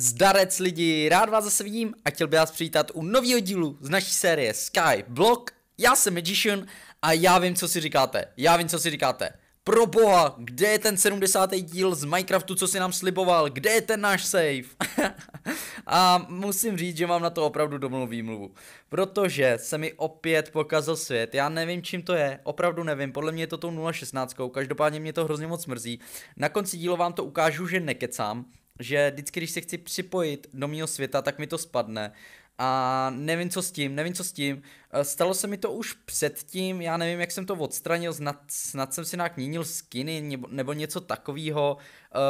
Zdarec lidi, rád vás zase vidím a chtěl bych vás přivítat u nového dílu z naší série Sky Block. Já jsem Magician a já vím, co si říkáte. Já vím, co si říkáte. Pro boha, kde je ten 70. díl z Minecraftu, co si nám sliboval? Kde je ten náš save? a musím říct, že mám na to opravdu domluvý výmluvu. Protože se mi opět pokazil svět. Já nevím, čím to je. Opravdu nevím. Podle mě je to tou 016. Každopádně mě to hrozně moc mrzí. Na konci dílu vám to ukážu, že nekecám že vždycky, když se chci připojit do mého světa, tak mi to spadne. A nevím, co s tím, nevím, co s tím. Eh, stalo se mi to už předtím, já nevím, jak jsem to odstranil, snad, snad jsem si nějak měnil skiny nebo, nebo něco takového.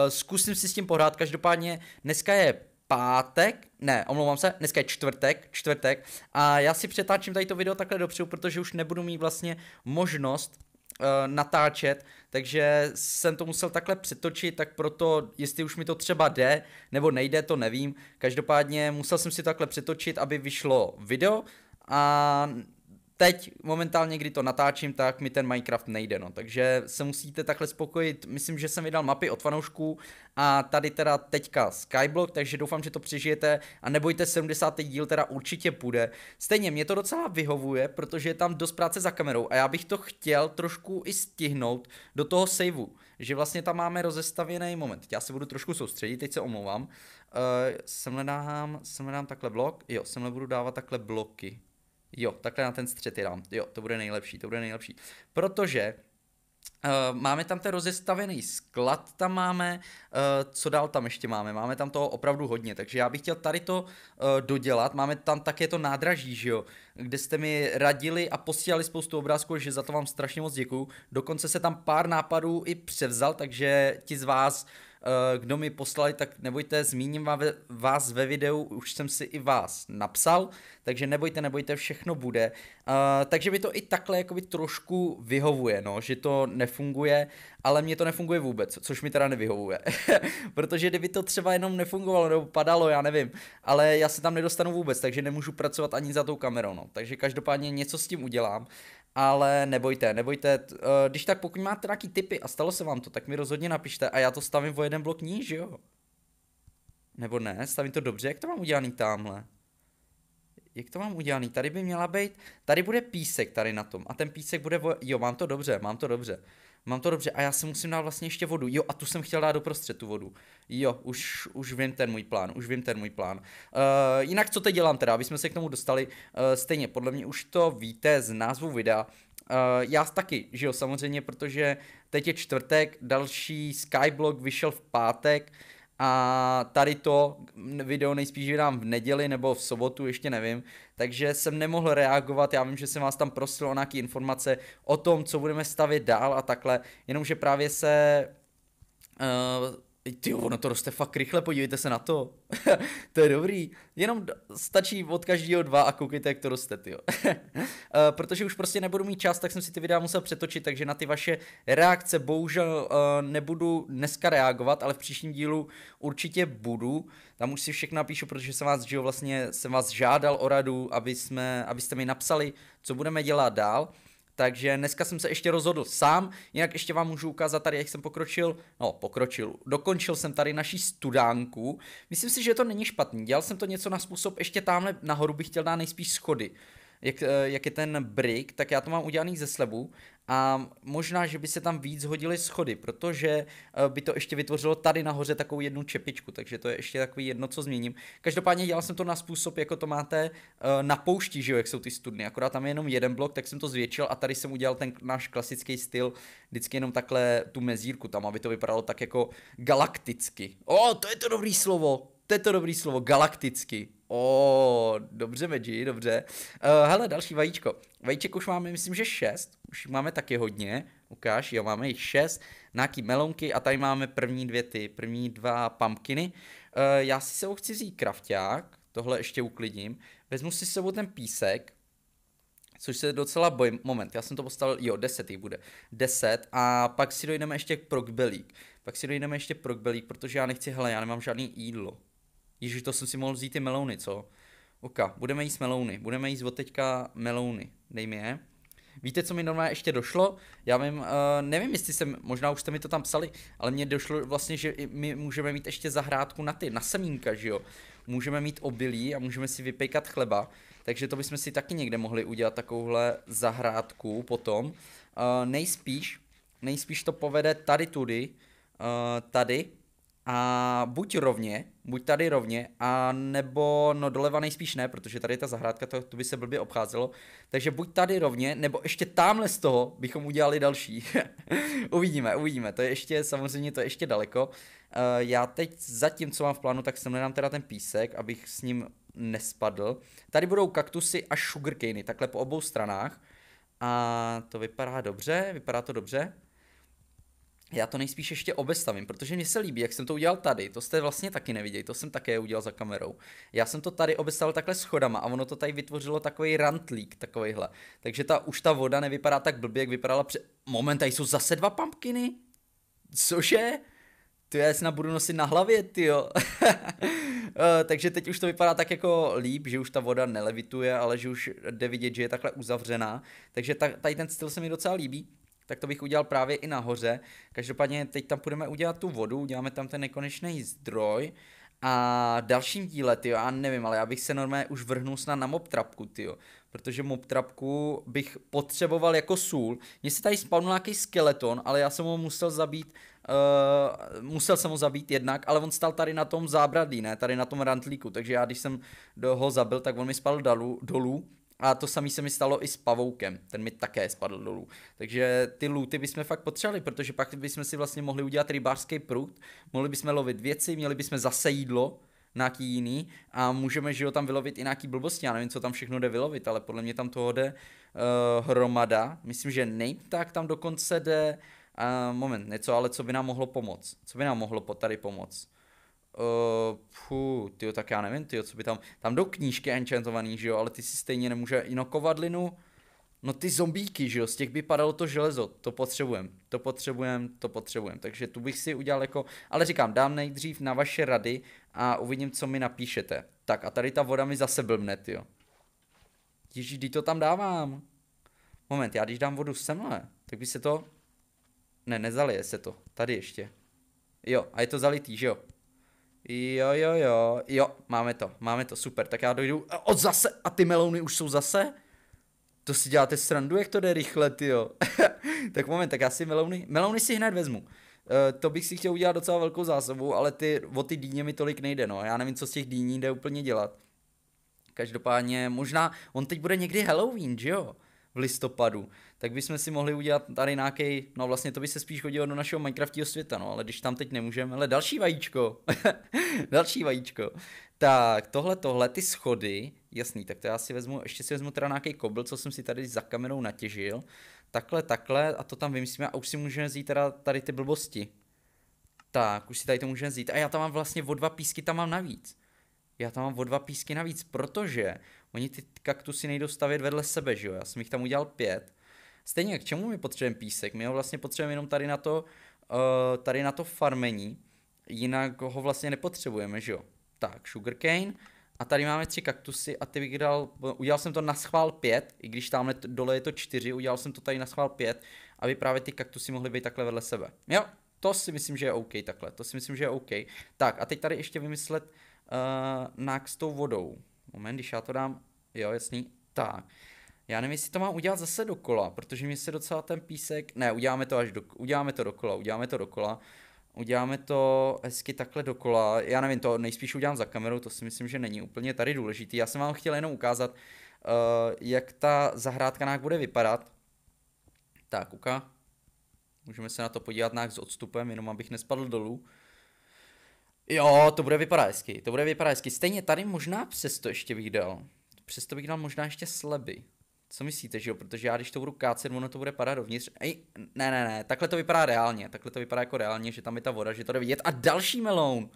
Eh, zkusím si s tím pohrát, každopádně dneska je pátek, ne, omlouvám se, dneska je čtvrtek, čtvrtek a já si přetáčím tady to video takhle dopředu, protože už nebudu mít vlastně možnost Eh, natáčet, takže jsem to musel takhle přetočit, tak proto, jestli už mi to třeba jde nebo nejde, to nevím. Každopádně musel jsem si to takhle přetočit, aby vyšlo video a teď momentálně, kdy to natáčím, tak mi ten Minecraft nejde, no, takže se musíte takhle spokojit, myslím, že jsem vydal mapy od fanoušků a tady teda teďka Skyblock, takže doufám, že to přežijete a nebojte, 70. díl teda určitě půjde. Stejně mě to docela vyhovuje, protože je tam dost práce za kamerou a já bych to chtěl trošku i stihnout do toho saveu, že vlastně tam máme rozestavěný moment, já se budu trošku soustředit, teď se omlouvám, uh, eh, semhle dám, semhle dám takhle blok, jo, semhle budu dávat takhle bloky, Jo, takhle na ten střed je dám. Jo, to bude nejlepší, to bude nejlepší. Protože Uh, máme tam ten rozestavený sklad, tam máme, uh, co dál tam ještě máme, máme tam toho opravdu hodně, takže já bych chtěl tady to uh, dodělat, máme tam také to nádraží, že jo, kde jste mi radili a posílali spoustu obrázků, že za to vám strašně moc děkuju, dokonce se tam pár nápadů i převzal, takže ti z vás, uh, Eh, kdo mi poslali, tak nebojte, zmíním vás ve videu, už jsem si i vás napsal, takže nebojte, nebojte, všechno bude. Eh, takže mi to i takhle jakoby trošku vyhovuje, no, že to nefunguje, ale mně to nefunguje vůbec, což mi teda nevyhovuje. Protože kdyby to třeba jenom nefungovalo nebo padalo, já nevím, ale já se tam nedostanu vůbec, takže nemůžu pracovat ani za tou kamerou, no. Takže každopádně něco s tím udělám. Ale nebojte, nebojte, eh, když tak pokud máte nějaký tipy a stalo se vám to, tak mi rozhodně napište a já to stavím o jeden blok níž, jo? Nebo ne, stavím to dobře, jak to mám udělaný tamhle? Jak to mám udělaný? Tady by měla být, tady bude písek tady na tom a ten písek bude, vo... jo, mám to dobře, mám to dobře. Mám to dobře a já si musím dát vlastně ještě vodu. Jo, a tu jsem chtěl dát doprostřed tu vodu. Jo, už, už vím ten můj plán, už vím ten můj plán. Uh, jinak co teď dělám teda, aby jsme se k tomu dostali, uh, stejně podle mě už to víte z názvu videa, Uh, já taky, že jo, samozřejmě, protože teď je čtvrtek, další Skyblog vyšel v pátek, uh, a tady to video nejspíš vydám v neděli nebo v sobotu, ještě nevím, takže jsem nemohl reagovat, já vím, že jsem vás tam prosil o nějaké informace o tom, co budeme stavit dál a takhle, jenomže právě se uh, ty ono to roste fakt rychle, podívejte se na to. to je dobrý. Jenom stačí od každého dva a koukejte, jak to roste, ty jo. Eh, protože už prostě nebudu mít čas, tak jsem si ty videa musel přetočit, takže na ty vaše reakce bohužel eh, nebudu dneska reagovat, ale v příštím dílu určitě budu. Tam už si všechno napíšu, protože jsem vás, že jo, vlastně jsem vás žádal o radu, aby, jsme, abyste mi napsali, co budeme dělat dál. Takže dneska jsem se ještě rozhodl sám, jinak ještě vám můžu ukázat tady, jak jsem pokročil, no pokročil, dokončil jsem tady naší studánku. Myslím si, že to není špatný, dělal jsem to něco na způsob, ještě tamhle nahoru bych chtěl dát nejspíš schody. Jak, eh, jak je ten brick, tak já to mám udělaný ze slebu a možná, že by se tam víc hodily schody, protože eh, by to ještě vytvořilo tady nahoře takovou jednu čepičku, takže to je ještě takový jedno, co změním. Každopádně dělal jsem to na způsob, jako to máte eh, na poušti, že jo, jak jsou ty studny, akorát tam je jenom jeden blok, tak jsem to zvětšil a tady jsem udělal ten náš klasický styl, vždycky jenom takhle tu mezírku tam, aby to vypadalo tak jako galakticky. O, to je to dobrý slovo, to je to dobrý slovo, galakticky. O, dobře, Medži, dobře. Uh, hele, další vajíčko. Vajíček už máme, myslím, že šest. Už máme taky hodně. Ukáž, jo, máme jich šest. Nějaký melonky a tady máme první dvě ty, první dva pumpkiny. Uh, já si sebou chci vzít krafták, tohle ještě uklidím. Vezmu si sebou ten písek, což se docela bojím. Moment, já jsem to postavil, jo, deset jich bude. Deset a pak si dojdeme ještě k prokbelík. Pak si dojdeme ještě prokbelík, protože já nechci, hele, já nemám žádný jídlo. Ježíš, to jsem si mohl vzít ty melouny, co? Oka, budeme jíst melouny, budeme jíst od teďka melouny, dej mi je. Víte, co mi normálně ještě došlo? Já vím, uh, nevím, jestli jsem, možná už jste mi to tam psali, ale mně došlo vlastně, že my můžeme mít ještě zahrádku na ty, na semínka, že jo? Můžeme mít obilí a můžeme si vypejkat chleba, takže to bychom si taky někde mohli udělat takovouhle zahrádku potom. Uh, nejspíš, nejspíš to povede tady tudy, uh, tady, a buď rovně, buď tady rovně, a nebo no doleva nejspíš ne, protože tady je ta zahrádka, to, to by se blbě obcházelo. Takže buď tady rovně, nebo ještě tamhle z toho bychom udělali další. uvidíme, uvidíme, to je ještě, samozřejmě to je ještě daleko. Uh, já teď zatím, co mám v plánu, tak sem nedám teda ten písek, abych s ním nespadl. Tady budou kaktusy a sugarcany, takhle po obou stranách. A to vypadá dobře, vypadá to dobře já to nejspíš ještě obestavím, protože mně se líbí, jak jsem to udělal tady, to jste vlastně taky neviděli, to jsem také udělal za kamerou. Já jsem to tady obestavil takhle schodama a ono to tady vytvořilo takový rantlík, takovýhle. Takže ta, už ta voda nevypadá tak blbě, jak vypadala před... Moment, tady jsou zase dva pumpkiny? Cože? To já snad budu nosit na hlavě, ty jo. Eh, takže teď už to vypadá tak jako líp, že už ta voda nelevituje, ale že už jde vidět, že je takhle uzavřená. Takže tady ten styl se mi docela líbí tak to bych udělal právě i nahoře. Každopádně teď tam půjdeme udělat tu vodu, uděláme tam ten nekonečný zdroj a dalším díle, ty já nevím, ale já bych se normálně už vrhnul snad na mobtrapku, ty protože mobtrapku bych potřeboval jako sůl. Mně se tady spawnul nějaký skeleton, ale já jsem ho musel zabít, uh, musel jsem ho zabít jednak, ale on stál tady na tom zábradlí, ne, tady na tom rantlíku, takže já když jsem ho zabil, tak on mi spadl dolů, dolů a to samé se mi stalo i s pavoukem, ten mi také spadl dolů. Takže ty luty bychom fakt potřebovali, protože pak bychom si vlastně mohli udělat rybářský prut, mohli bychom lovit věci, měli bychom zase jídlo, nějaký jiný a můžeme, že jo, tam vylovit i nějaký blbosti, já nevím, co tam všechno jde vylovit, ale podle mě tam toho jde uh, hromada, myslím, že Tak tam dokonce jde, uh, moment, něco, ale co by nám mohlo pomoct, co by nám mohlo tady pomoct, Uh, eh, pů, tyjo, tak já nevím, tyjo, co by tam, tam do knížky enchantovaný, že jo, ale ty si stejně nemůže, no kovadlinu, no ty zombíky, že jo, z těch by padalo to železo, to potřebujem, to potřebujem, to potřebujem, takže tu bych si udělal jako, ale říkám, dám nejdřív na vaše rady a uvidím, co mi napíšete. Tak a tady ta voda mi zase blbne, tyjo. když kdy to tam dávám? Moment, já když dám vodu semhle, tak by se to... Ne, nezalije se to. Tady ještě. Jo, a je to zalitý, že jo? Jo, jo, jo, jo, máme to, máme to, super, tak já dojdu, od zase, a ty melouny už jsou zase? To si děláte srandu, jak to jde rychle, jo. tak moment, tak já si melouny, melouny si hned vezmu. Uh, to bych si chtěl udělat docela velkou zásobu, ale ty, o ty dýně mi tolik nejde, no, já nevím, co z těch dýní jde úplně dělat. Každopádně, možná, on teď bude někdy Halloween, že jo? v listopadu, tak bychom si mohli udělat tady nějaký, no vlastně to by se spíš hodilo do našeho Minecraftího světa, no ale když tam teď nemůžeme, ale další vajíčko, další vajíčko. Tak tohle, tohle, ty schody, jasný, tak to já si vezmu, ještě si vezmu teda nějaký kobl, co jsem si tady za kamenou natěžil, takhle, takhle a to tam vymyslíme a už si můžeme vzít teda tady ty blbosti. Tak, už si tady to můžeme vzít. A já tam mám vlastně o dva písky, tam mám navíc. Já tam mám o dva písky navíc, protože Oni ty kaktusy nejdou stavět vedle sebe, že jo? Já jsem jich tam udělal pět. Stejně k čemu mi potřebujeme písek? My ho vlastně potřebujeme jenom tady na to, uh, tady na to farmení, jinak ho vlastně nepotřebujeme, že jo? Tak, sugarcane. A tady máme tři kaktusy a ty bych dal, udělal jsem to na schvál pět, i když tamhle dole je to čtyři, udělal jsem to tady na schvál pět, aby právě ty kaktusy mohly být takhle vedle sebe. Jo, to si myslím, že je OK takhle, to si myslím, že je OK. Tak a teď tady ještě vymyslet uh, nák s tou vodou. Moment, když já to dám, jo, jasný, tak. Já nevím, jestli to mám udělat zase dokola, protože mi se docela ten písek, ne, uděláme to až do, uděláme to dokola, uděláme to dokola, uděláme to hezky takhle dokola, já nevím, to nejspíš udělám za kamerou, to si myslím, že není úplně tady důležitý, já jsem vám chtěl jenom ukázat, uh, jak ta zahrádka nák bude vypadat. Tak, uka, můžeme se na to podívat nějak s odstupem, jenom abych nespadl dolů. Jo, to bude vypadat hezky, to bude vypadat hezky. Stejně tady možná přesto ještě bych dal. Přesto bych dal možná ještě sleby. Co myslíte, že jo? Protože já když to budu kácet, ono to bude padat dovnitř. Ej, ne, ne, ne, takhle to vypadá reálně. Takhle to vypadá jako reálně, že tam je ta voda, že to jde vidět. A další meloun!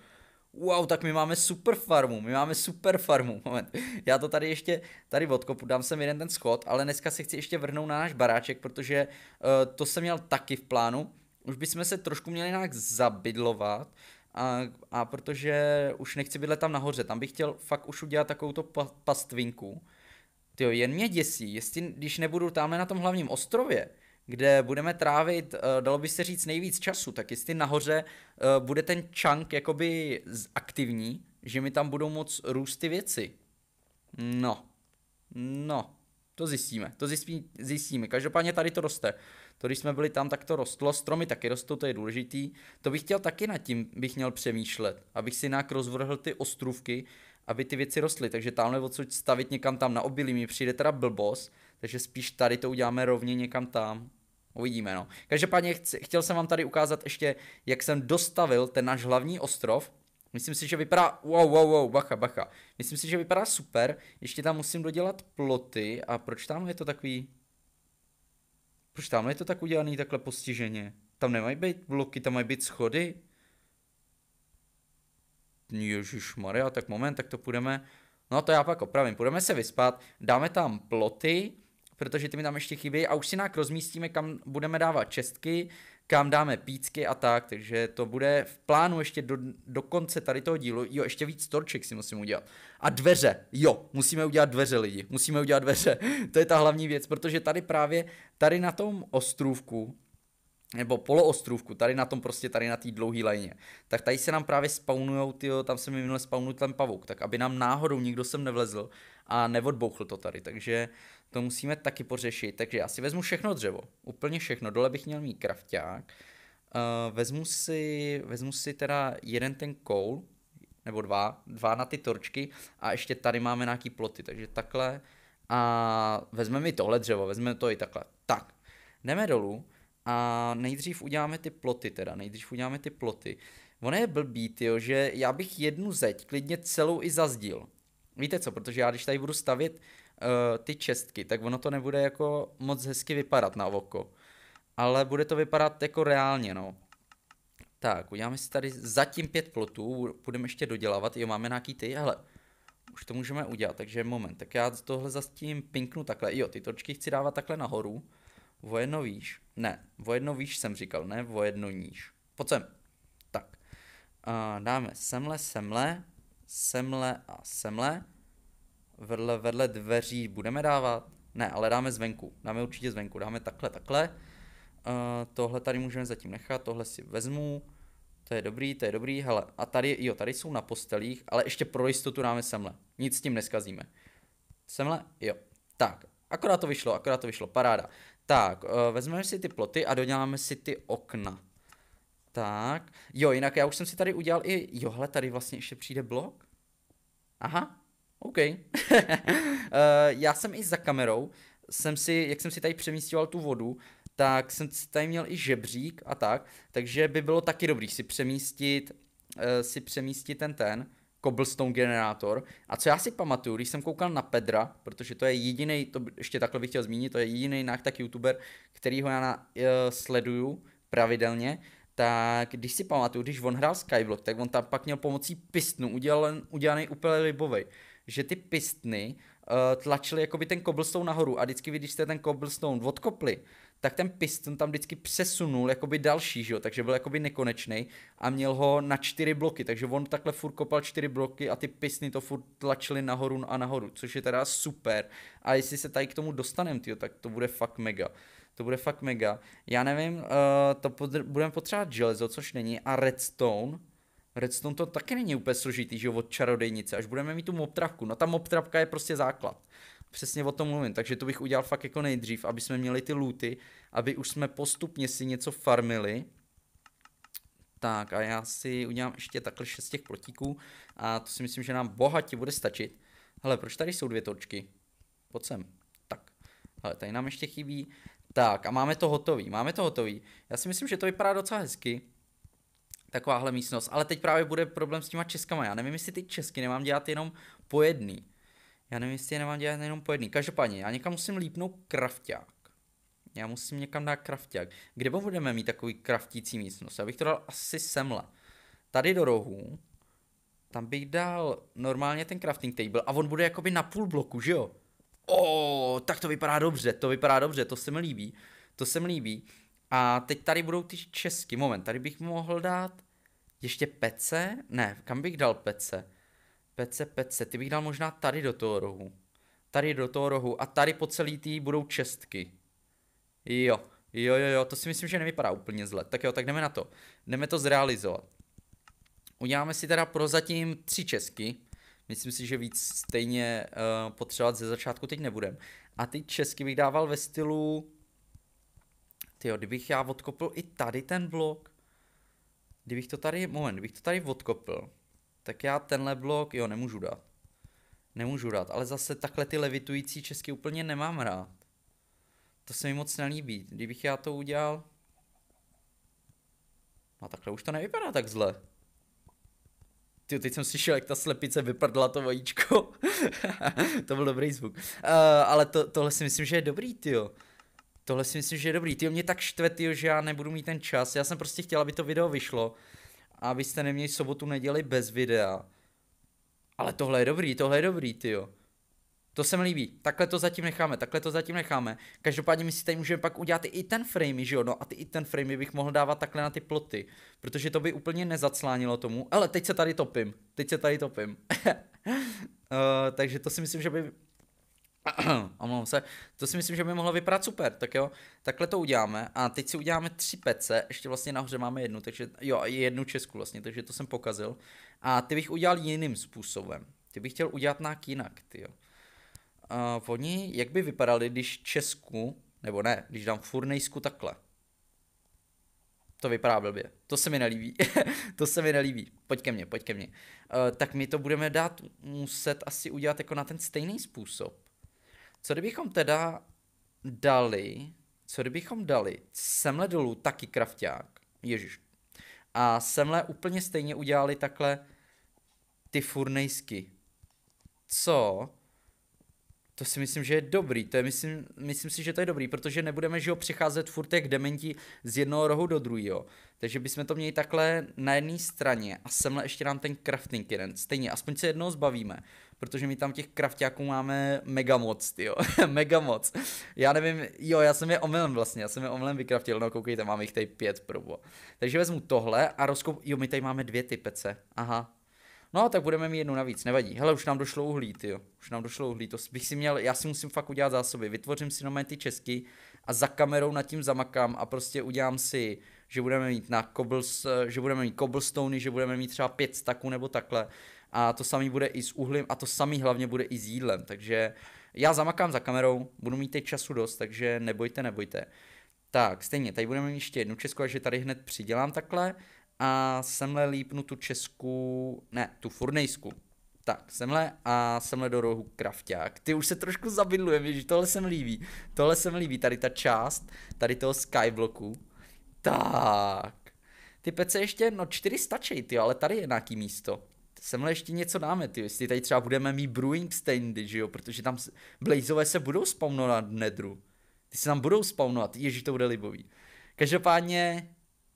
Wow, tak my máme super farmu, my máme super farmu, moment. Já to tady ještě, tady odkopu, dám sem jeden ten schod, ale dneska se chci ještě vrhnout na náš baráček, protože uh, to jsem měl taky v plánu. Už bychom se trošku měli nějak zabydlovat. A, a protože už nechci bydlet tam nahoře, tam bych chtěl fakt už udělat takovou to pastvinku. Ty jen mě děsí, jestli, když nebudu tamhle na tom hlavním ostrově, kde budeme trávit, eh, dalo by se říct, nejvíc času, tak jestli nahoře eh, bude ten chunk jakoby aktivní, že mi tam budou moc růst ty věci. No, no, to zjistíme, to zjistí, zjistíme. Každopádně tady to roste. To, když jsme byli tam, tak to rostlo. Stromy taky rostou, to je důležitý. To bych chtěl taky nad tím, bych měl přemýšlet, abych si nějak rozvrhl ty ostrůvky, aby ty věci rostly. Takže tamhle odsud stavit někam tam na obilí mi přijde teda blbost, takže spíš tady to uděláme rovně někam tam. Uvidíme, no. Každopádně chci, chtěl jsem vám tady ukázat ještě, jak jsem dostavil ten náš hlavní ostrov. Myslím si, že vypadá, wow, wow, wow, bacha, bacha. Myslím si, že vypadá super, ještě tam musím dodělat ploty a proč tam je to takový, proč tam je to tak udělaný takhle postiženě? Tam nemají být bloky, tam mají být schody. Ježíš Maria, tak moment, tak to půjdeme. No to já pak opravím, půjdeme se vyspat, dáme tam ploty, protože ty mi tam ještě chybí a už si nějak rozmístíme, kam budeme dávat čestky kam dáme pícky a tak, takže to bude v plánu ještě do, do konce tady toho dílu. Jo, ještě víc torček si musím udělat. A dveře, jo, musíme udělat dveře lidi, musíme udělat dveře. to je ta hlavní věc, protože tady právě, tady na tom ostrůvku nebo poloostrůvku, tady na tom prostě, tady na té dlouhé lajně, tak tady se nám právě spawnujou, tyjo, tam se mi minule spawnul ten pavouk, tak aby nám náhodou nikdo sem nevlezl a neodbouchl to tady, takže to musíme taky pořešit, takže já si vezmu všechno dřevo, úplně všechno, dole bych měl mít krafták, uh, eh, vezmu, si, vezmu si teda jeden ten koul, nebo dva, dva na ty torčky a ještě tady máme nějaký ploty, takže takhle a vezmeme mi tohle dřevo, vezmeme to i takhle, tak, jdeme dolů, a nejdřív uděláme ty ploty teda, nejdřív uděláme ty ploty. Ono je blbý, tyjo, že já bych jednu zeď klidně celou i zazdíl. Víte co, protože já když tady budu stavět uh, ty čestky, tak ono to nebude jako moc hezky vypadat na oko. Ale bude to vypadat jako reálně, no. Tak, uděláme si tady zatím pět plotů, budeme ještě dodělávat, jo, máme nějaký ty, hele, už to můžeme udělat, takže moment, tak já tohle zatím pinknu takhle, jo, ty točky chci dávat takhle nahoru, jedno výš. Ne, jedno výš jsem říkal, ne jedno níž. Pojď sem. Tak. Uh, dáme semle, semle, semle a semle. Vedle, vedle dveří budeme dávat? Ne, ale dáme zvenku. Dáme určitě zvenku. Dáme takhle, takhle. Uh, tohle tady můžeme zatím nechat, tohle si vezmu. To je dobrý, to je dobrý, hele. A tady, jo, tady jsou na postelích, ale ještě pro jistotu dáme semle. Nic s tím neskazíme. Semle? Jo. Tak, akorát to vyšlo, akorát to vyšlo, paráda. Tak, eh, vezmeme si ty ploty a doděláme si ty okna. Tak, jo, jinak já už jsem si tady udělal i, jo, hele, tady vlastně ještě přijde blok. Aha, OK. Eh, já jsem i za kamerou, jsem si, jak jsem si tady přemístěval tu vodu, tak jsem tady měl i žebřík a tak, takže by bylo taky dobrý si přemístit, eh, si přemístit ten ten, cobblestone generátor. A co já si pamatuju, když jsem koukal na Pedra, protože to je jediný, to ještě takhle bych chtěl zmínit, to je jediný náš tak youtuber, kterýho já na, uh, sleduju pravidelně, tak když si pamatuju, když on hrál Skyblock, tak on tam pak měl pomocí pistnu udělan, udělaný úplně libový, Že ty pistny uh, tlačily jakoby ten cobblestone nahoru a vždycky, když jste ten cobblestone odkopli, tak ten piston tam vždycky přesunul jakoby další, že jo, takže byl jakoby nekonečný a měl ho na čtyři bloky, takže on takhle furt kopal čtyři bloky a ty pistny to furt tlačily nahoru a nahoru, což je teda super a jestli se tady k tomu dostaneme, tak to bude fakt mega. To bude fakt mega. Já nevím, uh, to pod- budeme potřebovat železo, což není, a redstone, Redstone to taky není úplně složitý, že jo, od čarodejnice, až budeme mít tu mobtravku. No ta mobtravka je prostě základ přesně o tom mluvím, takže to bych udělal fakt jako nejdřív, aby jsme měli ty luty, aby už jsme postupně si něco farmili. Tak a já si udělám ještě takhle šest těch plotíků a to si myslím, že nám bohatě bude stačit. Hele, proč tady jsou dvě točky? Pojď sem. Tak. Hele, tady nám ještě chybí. Tak a máme to hotový, máme to hotový. Já si myslím, že to vypadá docela hezky takováhle místnost. Ale teď právě bude problém s těma českama. Já nevím, jestli ty česky nemám dělat jenom po jedný. Já nevím, jestli je nemám dělat jenom po jedný. Každopádně, já někam musím lípnout krafták. Já musím někam dát krafták. Kde budeme mít takový kraftící místnost? Já bych to dal asi semle. Tady do rohu. Tam bych dal normálně ten crafting table a on bude jakoby na půl bloku, že jo? O, tak to vypadá dobře, to vypadá dobře, to se mi líbí. To se mi líbí. A teď tady budou ty česky. Moment, tady bych mohl dát ještě pece? Ne, kam bych dal pece? Pece, pece, ty bych dal možná tady do toho rohu. Tady do toho rohu a tady po celý tý budou čestky. Jo, jo, jo, jo, to si myslím, že nevypadá úplně zle. Tak jo, tak jdeme na to. Jdeme to zrealizovat. Uděláme si teda prozatím tři česky. Myslím si, že víc stejně uh, potřebovat ze začátku teď nebudem. A ty česky bych dával ve stylu... Tyjo, kdybych já odkopl i tady ten blok, kdybych to tady, moment, kdybych to tady odkopl, tak já tenhle blok, jo, nemůžu dát. Nemůžu dát, ale zase takhle ty levitující česky úplně nemám rád. To se mi moc nelíbí. Kdybych já to udělal... No takhle už to nevypadá tak zle. Ty, teď jsem slyšel, jak ta slepice vyprdla to vajíčko. to byl dobrý zvuk. Uh, ale to, tohle si myslím, že je dobrý, ty Tohle si myslím, že je dobrý. Ty mě tak štve, tyjo, že já nebudu mít ten čas. Já jsem prostě chtěl, aby to video vyšlo a abyste neměli sobotu, neděli bez videa. Ale tohle je dobrý, tohle je dobrý, ty jo. To se mi líbí. Takhle to zatím necháme, takhle to zatím necháme. Každopádně my si tady můžeme pak udělat i ten framey, že jo? No a ty i ten framey bych mohl dávat takhle na ty ploty. Protože to by úplně nezaclánilo tomu. Ale teď se tady topím. Teď se tady topím. uh, takže to si myslím, že by omlouvám se, to si myslím, že by mohlo vypadat super, tak jo, takhle to uděláme a teď si uděláme tři pece, ještě vlastně nahoře máme jednu, takže jo, jednu česku vlastně, takže to jsem pokazil a ty bych udělal jiným způsobem, ty bych chtěl udělat nějak jinak, ty jo. Uh, oni, jak by vypadali, když Česku, nebo ne, když dám Furnejsku takhle. To vypadá blbě. To se mi nelíbí. to se mi nelíbí. Pojď ke mně, pojď ke mně. Uh, tak my to budeme dát muset asi udělat jako na ten stejný způsob. Co kdybychom teda dali, co kdybychom dali semhle dolů taky krafták, ježiš, a semhle úplně stejně udělali takhle ty furnejsky. Co to si myslím, že je dobrý. To je, myslím, myslím si, že to je dobrý, protože nebudeme že ho přecházet furt jak dementi z jednoho rohu do druhého. Takže bychom to měli takhle na jedné straně a semhle ještě nám ten crafting jeden. Stejně, aspoň se jednoho zbavíme, protože my tam těch kraftiáků máme mega moc, jo, mega moc. Já nevím, jo, já jsem je omylem vlastně, já jsem je omylem vykraftil, no koukejte, mám jich tady pět, probo. Takže vezmu tohle a rozkoup, jo, my tady máme dvě pece. aha, No, tak budeme mít jednu navíc, nevadí. Hele, už nám došlo uhlí, jo. Už nám došlo uhlí, to bych si měl, já si musím fakt udělat zásoby. Vytvořím si nomé ty česky a za kamerou nad tím zamakám a prostě udělám si, že budeme mít na cobbles, eh, že budeme mít cobblestony, že budeme mít třeba pět staků nebo takhle. A to samý bude i s uhlím a to samý hlavně bude i s jídlem, takže já zamakám za kamerou, budu mít teď času dost, takže nebojte, nebojte. Tak, stejně, tady budeme mít ještě jednu česku, takže tady hned přidělám takhle a semhle lípnu tu česku, ne, tu furnejsku. Tak, semhle a semhle do rohu krafták. Ty už se trošku zabydlujeme, že tohle mi líbí. Tohle mi líbí, tady ta část, tady toho skybloku. Tak. Ty pece ještě, no čtyři stačí, ty, ale tady je nějaký místo. Semhle ještě něco dáme, ty, jestli tady třeba budeme mít brewing standy, že jo, protože tam blazové se budou spawnovat v nedru. Ty se tam budou spawnovat, ježí to bude libový. Každopádně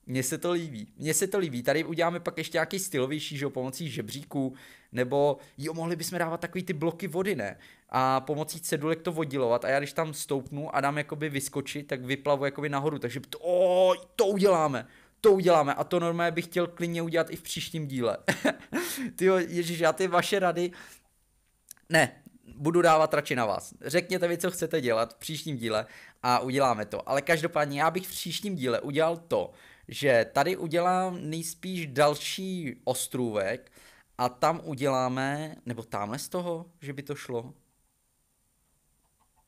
mně se to líbí. Mně se to líbí. Tady uděláme pak ještě nějaký stylovější, že pomocí žebříků, nebo jo, mohli bychom dávat takový ty bloky vody, ne? A pomocí cedulek to vodilovat a já když tam stoupnu a dám jakoby vyskočit, tak vyplavu jakoby nahoru, takže to, o, to uděláme to uděláme a to normálně bych chtěl klidně udělat i v příštím díle. ty ježiš, já ty vaše rady, ne, budu dávat radši na vás. Řekněte mi, co chcete dělat v příštím díle a uděláme to. Ale každopádně já bych v příštím díle udělal to, že tady udělám nejspíš další ostrůvek a tam uděláme, nebo tamhle z toho, že by to šlo.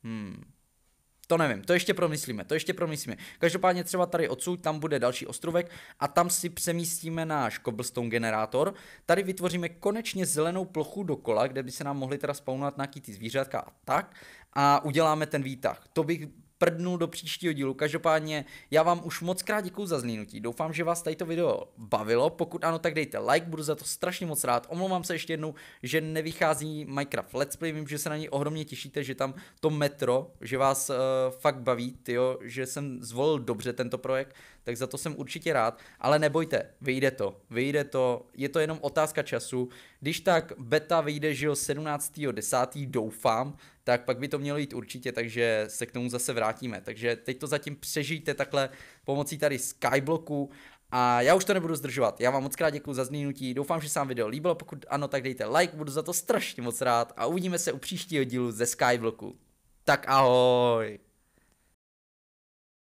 Hmm. To nevím, to ještě promyslíme, to ještě promyslíme. Každopádně třeba tady odsud, tam bude další ostrovek a tam si přemístíme náš cobblestone generátor. Tady vytvoříme konečně zelenou plochu dokola, kde by se nám mohly teda spawnovat nějaký ty zvířátka a tak. A uděláme ten výtah. To bych prdnu do příštího dílu. Každopádně já vám už moc krát děkuju za zlínutí. Doufám, že vás tady to video bavilo. Pokud ano, tak dejte like, budu za to strašně moc rád. Omlouvám se ještě jednou, že nevychází Minecraft Let's Play. Vím, že se na něj ohromně těšíte, že tam to metro, že vás uh, fakt baví, tyjo, že jsem zvolil dobře tento projekt tak za to jsem určitě rád, ale nebojte, vyjde to, vyjde to, je to jenom otázka času, když tak beta vyjde, že jo, 17.10. doufám, tak pak by to mělo jít určitě, takže se k tomu zase vrátíme, takže teď to zatím přežijte takhle pomocí tady Skyblocku a já už to nebudu zdržovat. Já vám moc krát děkuji za zmínutí. Doufám, že se vám video líbilo. Pokud ano, tak dejte like, budu za to strašně moc rád a uvidíme se u příštího dílu ze Skyblocku. Tak ahoj!